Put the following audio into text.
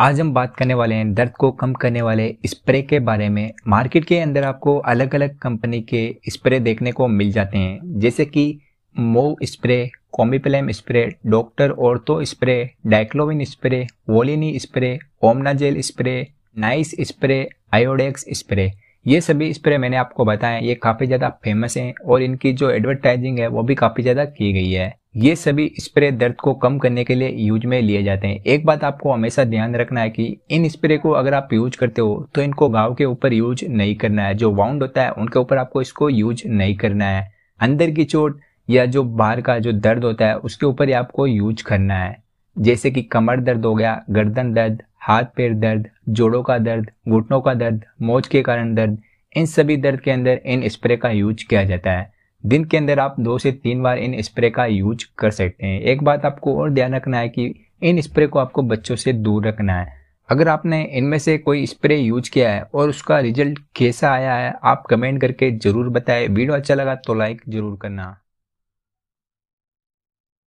आज हम बात करने वाले हैं दर्द को कम करने वाले स्प्रे के बारे में मार्केट के अंदर आपको अलग अलग कंपनी के स्प्रे देखने को मिल जाते हैं जैसे कि Moov spray Combiflam spray doctor ortho spray Diclovin spray Volini spray Omnigel spray Nice spray Iodex spray ये सभी स्प्रे मैंने आपको बताया ये काफ़ी ज़्यादा फेमस हैं और इनकी जो एडवर्टाइजिंग है वो भी काफ़ी ज़्यादा की गई है ये सभी स्प्रे दर्द को कम करने के लिए यूज में लिए जाते हैं एक बात आपको हमेशा ध्यान रखना है कि इन स्प्रे को अगर आप यूज करते हो तो इनको गाँव के ऊपर यूज नहीं करना है जो वाउंड होता है उनके ऊपर आपको इसको यूज नहीं करना है अंदर की चोट या जो बाहर का जो दर्द होता है उसके ऊपर ही आपको यूज करना है जैसे कि कमर दर्द हो गया गर्दन दर्द हाथ पैर दर्द जोड़ों का दर्द घुटनों का दर्द मोच के कारण दर्द इन सभी दर्द के अंदर इन स्प्रे का यूज किया जाता है दिन के अंदर आप दो से तीन बार इन स्प्रे का यूज कर सकते हैं एक बात आपको और ध्यान रखना है कि इन स्प्रे को आपको बच्चों से दूर रखना है अगर आपने इनमें से कोई स्प्रे यूज किया है और उसका रिजल्ट कैसा आया है आप कमेंट करके जरूर बताएं वीडियो अच्छा लगा तो लाइक जरूर करना